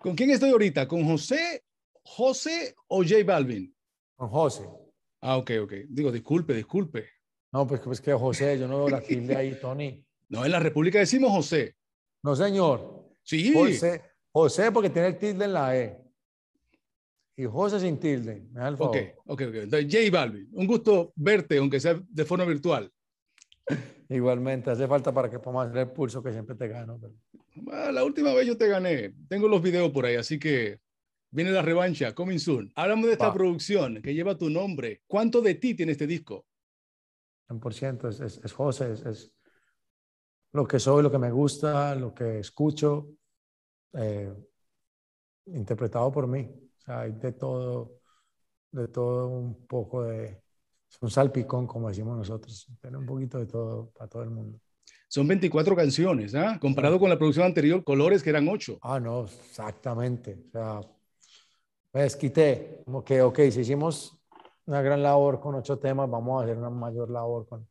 ¿Con quién estoy ahorita? ¿Con José, José o J Balvin? Con José. Ah, ok, ok. Digo, disculpe, disculpe. No, pues, es pues que José, yo no veo la tilde ahí, Tony. No, en la República decimos José. No, señor. Sí. José, José porque tiene el tilde en la E. Y José sin tilde. Me da el favor. Ok, ok, ok. Entonces, J Balvin, un gusto verte, aunque sea de forma virtual. Igualmente, hace falta para que podamos hacer el pulso que siempre te gano. Ah, la última vez yo te gané. Tengo los videos por ahí, así que viene la revancha, coming soon. Háblame de esta producción que lleva tu nombre. ¿Cuánto de ti tiene este disco? 100%, es, es, es José, es, lo que soy, lo que me gusta, lo que escucho, eh, interpretado por mí. O sea, hay de todo, de todo un poco de es un salpicón, como decimos nosotros. Tiene un poquito de todo para todo el mundo. Son 24 canciones, ¿ah? Comparado con la producción anterior, Colores, que eran 8. Ah, no, exactamente. O sea, pues quité, como que, ok, si hicimos una gran labor con ocho temas, vamos a hacer una mayor labor con,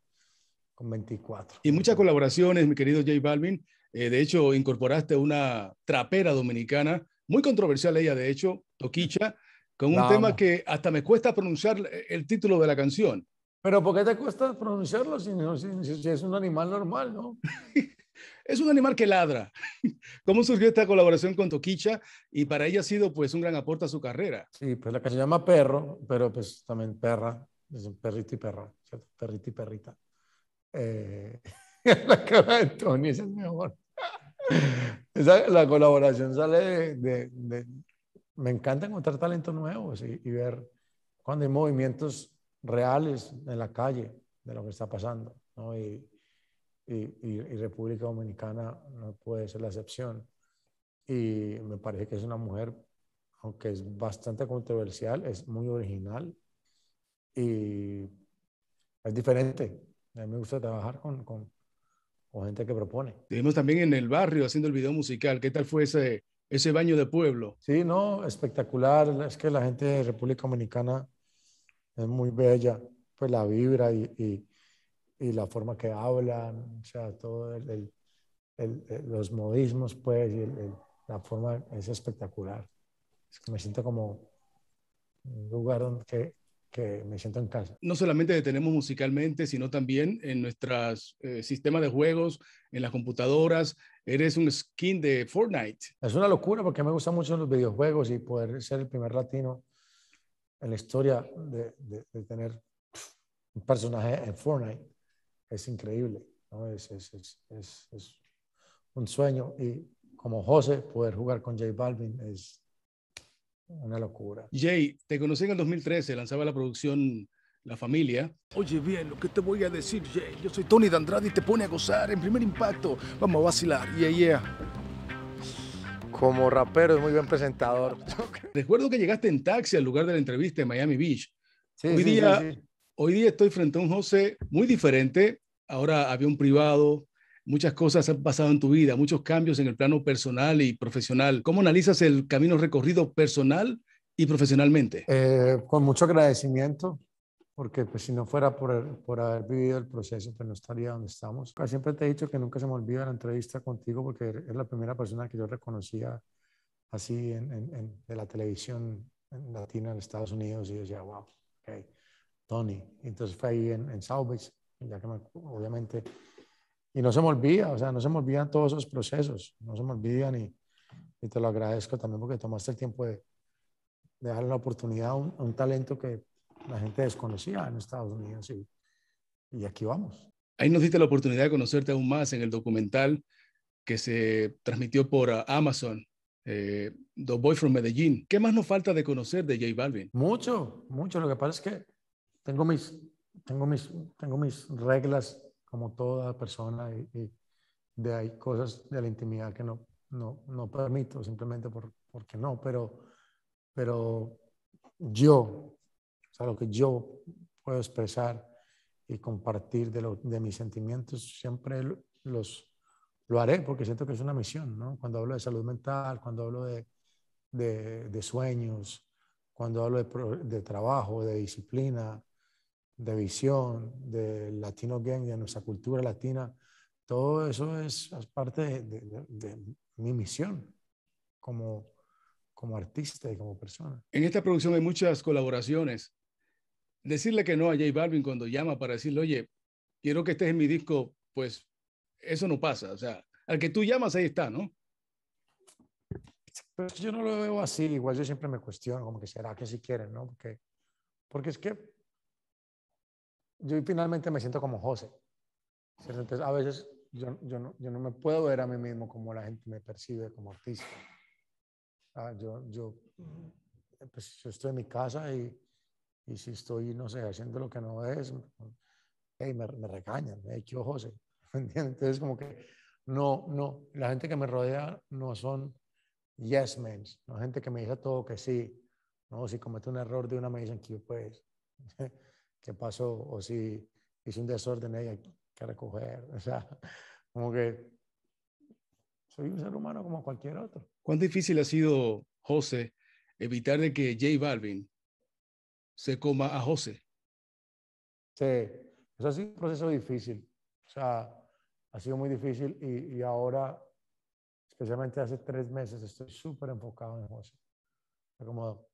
con 24. Y muchas colaboraciones, mi querido J Balvin. Eh, de hecho, incorporaste una trapera dominicana, muy controversial ella, de hecho, Toquicha con un tema que hasta me cuesta pronunciar el título de la canción. Pero ¿por qué te cuesta pronunciarlo si, si, es un animal normal, no? es un animal que ladra. ¿Cómo surgió esta colaboración con Toquicha? Y para ella ha sido pues un gran aporte a su carrera. Sí, pues la que se llama Perro, pero pues también Perra, es un perrito y perra, ¿cierto? perrito y perrita. Eh, la de Tony es mi amor. Esa, la colaboración sale de me encanta encontrar talentos nuevos y, ver cuando hay movimientos reales en la calle de lo que está pasando. ¿no? Y, República Dominicana no puede ser la excepción. Y me parece que es una mujer, aunque es bastante controversial, es muy original y es diferente. A mí me gusta trabajar con, con gente que propone. Estuvimos también en el barrio haciendo el video musical. ¿Qué tal fue ese, ese baño de pueblo. Sí, no, espectacular. Es que la gente de República Dominicana es muy bella, pues la vibra y, y, la forma que hablan, o sea, todo el, los modismos, pues, la forma es espectacular. Es que me siento como un lugar donde, que me siento en casa. No solamente detenemos musicalmente, sino también en nuestros eh, sistemas de juegos, en las computadoras. Eres un skin de Fortnite. Es una locura porque me gusta mucho los videojuegos y poder ser el primer latino en la historia de, tener un personaje en Fortnite es increíble. Es, un sueño y como José, poder jugar con J Balvin es una locura. Jay, te conocí en el 2013, lanzaba la producción La Familia. Oye bien, lo que te voy a decir, Jay, yo soy Tony Dandrade y te pone a gozar en primer impacto. Vamos a vacilar, yeah, yeah. Como rapero es muy buen presentador. Recuerdo que llegaste en taxi al lugar de la entrevista en Miami Beach. hoy, día, hoy día estoy frente a un José muy diferente. Ahora había un privado, muchas cosas han pasado en tu vida, muchos cambios en el plano personal y profesional. ¿Cómo analizas el camino recorrido personal y profesionalmente? Eh, con mucho agradecimiento, porque pues, si no fuera por, haber vivido el proceso, pues no estaría donde estamos. Pues, siempre te he dicho que nunca se me olvida la entrevista contigo, porque es la primera persona que yo reconocía así en, de la televisión latina en Estados Unidos, y yo decía, wow, ok, Tony. Entonces fue ahí en, Salvage, ya que obviamente y no se me olvida, o sea, no se me olvidan todos esos procesos, no se me olvidan y, te lo agradezco también porque tomaste el tiempo de, de darle la oportunidad a un, talento que la gente desconocía en Estados Unidos y, aquí vamos. Ahí nos diste la oportunidad de conocerte aún más en el documental que se transmitió por ah, Amazon, eh, The Boy from Medellín. ¿Qué más nos falta de conocer de J Balvin? Mucho, mucho. Lo que pasa es que tengo mis, tengo mis, tengo mis reglas como toda persona, y, de ahí cosas de la intimidad que no, no, no permito, simplemente por, porque no, pero, pero yo, o sea, lo que yo puedo expresar y compartir de, de mis sentimientos, siempre los, lo haré porque siento que es una misión, ¿no? Cuando hablo de salud mental, cuando hablo de, de, de sueños, cuando hablo de, de, trabajo, de disciplina, de visión, de Latino Gang, de nuestra cultura latina, todo eso es, parte de, mi misión como, como artista y como persona. En esta producción hay muchas colaboraciones. Decirle que no a J Balvin cuando llama para decirle, oye, quiero que estés en mi disco, pues eso no pasa. O sea, al que tú llamas, ahí está, ¿no? Pues, yo no lo veo así, igual yo siempre me cuestiono, como que será que si quieren, ¿no? Porque, porque es que yo finalmente me siento como José. Entonces, a veces yo, yo, no, yo, no, me puedo ver a mí mismo como la gente me percibe como artista. Ah, yo, yo, pues, yo estoy en mi casa y, y, si estoy, no sé, haciendo lo que no es, me, me, regañan, hey, José. Entonces, como que no, no, la gente que me rodea no son yes men, no gente que me dice todo que sí. No, si cometo un error de una, me dicen que yo pues. qué pasó o si hice un desorden ahí, hay que recoger. O sea, como que soy un ser humano como cualquier otro. ¿Cuán difícil ha sido, José, evitar de que Jay Balvin se coma a José? Sí, eso ha sido un proceso difícil. O sea, ha sido muy difícil y, y ahora, especialmente hace tres meses, estoy súper enfocado en José. Como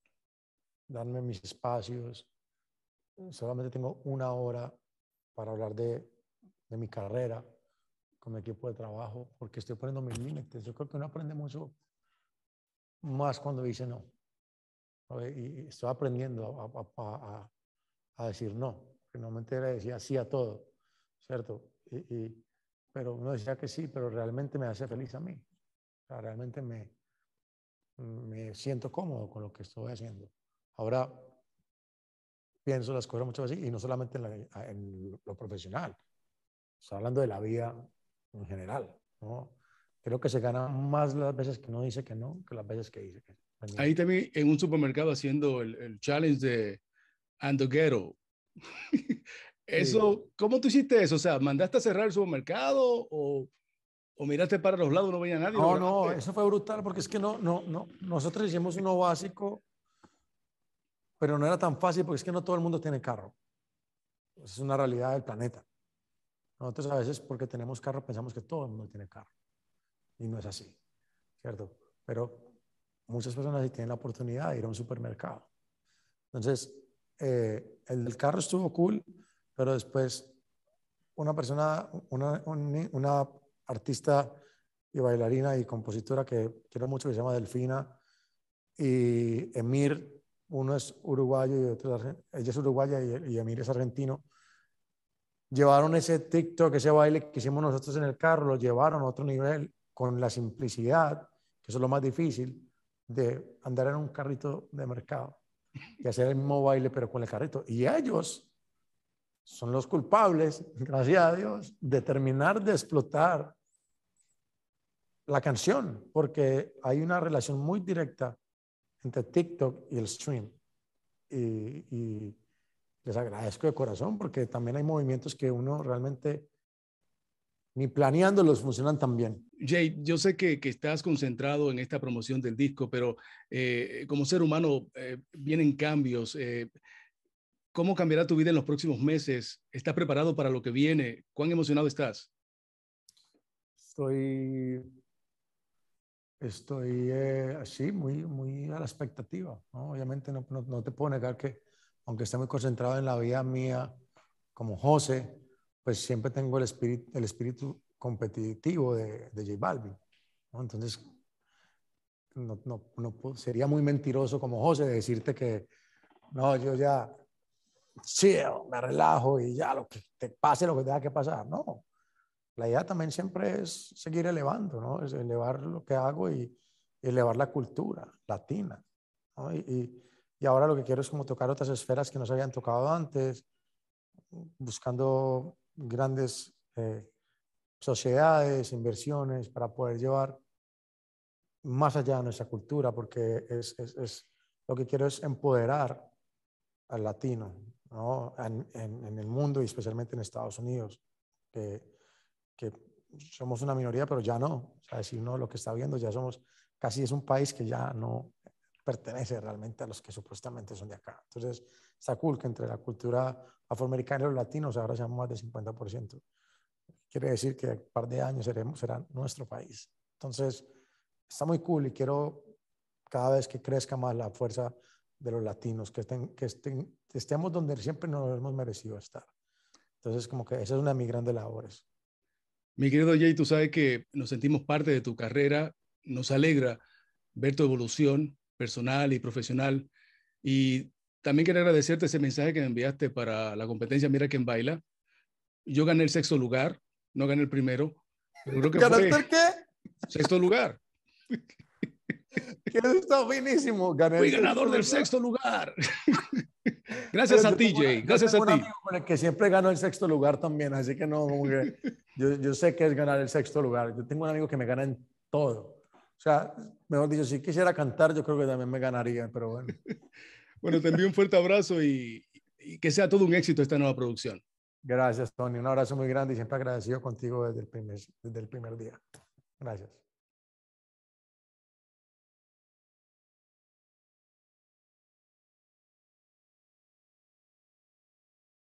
darme mis espacios, solamente tengo una hora para hablar de, mi carrera con mi equipo de trabajo, porque estoy poniendo mis límites. Yo creo que uno aprende mucho más cuando dice no. Y estoy aprendiendo a, a, a, a decir no. Normalmente le decía sí a todo, ¿cierto? Y, y, pero uno decía que sí, pero realmente me hace feliz a mí. O sea, realmente me, me siento cómodo con lo que estoy haciendo. Ahora, pienso las cosas muchas veces y no solamente en, lo profesional, sea, hablando de la vida en general, ¿no? Creo que se gana más las veces que no dice que no que las veces que dice que no. Ahí también en un supermercado haciendo el, challenge de Andoguero. eso, ¿cómo tú hiciste eso? O sea, ¿mandaste a cerrar el supermercado o, miraste para los lados, no veía nadie? no, no eso fue brutal porque es que no, no, no, nosotros hicimos uno básico pero no era tan fácil porque es que no todo el mundo tiene carro. Pues es una realidad del planeta. Nosotros a veces porque tenemos carro pensamos que todo el mundo tiene carro y no es así, ¿cierto? Pero muchas personas sí tienen la oportunidad de ir a un supermercado. Entonces, eh, el carro estuvo cool, pero después una persona, una artista y bailarina y compositora que quiero mucho que se llama Delfina y Emir uno es uruguayo y otro ella es uruguaya y, y es argentino, llevaron ese TikTok, ese baile que hicimos nosotros en el carro, lo llevaron a otro nivel con la simplicidad, que es lo más difícil, de andar en un carrito de mercado y hacer el mismo baile, pero con el carrito. Y ellos son los culpables, gracias a Dios, de terminar de explotar la canción, porque hay una relación muy directa entre TikTok y el stream. Y, les agradezco de corazón porque también hay movimientos que uno realmente ni planeándolos funcionan tan bien. Jay, yo sé que, que estás concentrado en esta promoción del disco, pero eh, como ser humano eh, vienen cambios. Eh, ¿Cómo cambiará tu vida en los próximos meses? ¿Estás preparado para lo que viene? ¿Cuán emocionado estás? Estoy estoy así, eh, muy, muy a la expectativa. Obviamente no, te puedo negar que, aunque esté muy concentrado en la vida mía como José, pues siempre tengo el espíritu, el espíritu competitivo de, de J Balvin. Entonces, sería muy mentiroso como José decirte que, no, yo ya sí, me relajo y ya lo que te pase lo que tenga que pasar. No, la idea también siempre es seguir elevando, ¿no? Es elevar lo que hago y elevar la cultura latina. Y, ahora lo que quiero es como tocar otras esferas que nos se habían tocado antes, buscando grandes eh, sociedades, inversiones para poder llevar más allá de nuestra cultura, porque es, lo que quiero es empoderar al latino ¿no? en, el mundo y especialmente en Estados Unidos. que que somos una minoría, pero ya no. O sea, si uno lo que está viendo, ya somos, casi es un país que ya no pertenece realmente a los que supuestamente son de acá. Entonces, está cool que entre la cultura afroamericana y los latinos ahora sean más del 50%. Quiere decir que en un par de años seremos, será nuestro país. Entonces, está muy cool y quiero cada vez que crezca más la fuerza de los latinos, que, estén, que estemos donde siempre nos hemos merecido estar. Entonces, como que esa es una de mis grandes labores. Mi querido Jay, tú sabes que nos sentimos parte de tu carrera, nos alegra ver tu evolución personal y profesional. Y también quiero agradecerte ese mensaje que me enviaste para la competencia Mira quién baila. Yo gané el sexto lugar, no gané el primero. ¿Ganaste fue qué? Sexto lugar. Que está buenísimo. Gané Fui ganador del sexto lugar. Gracias a ti, Jay. Gracias a ti. que siempre gano el sexto lugar también, así que no, como yo, yo, sé que es ganar el sexto lugar. Yo tengo un amigo que me gana en todo. O sea, mejor dicho, si quisiera cantar, yo creo que también me ganaría, pero bueno. Bueno, te envío un fuerte abrazo y, y que sea todo un éxito esta nueva producción. Gracias, Tony. Un abrazo muy grande y siempre agradecido contigo desde el primer, desde el primer día. Gracias.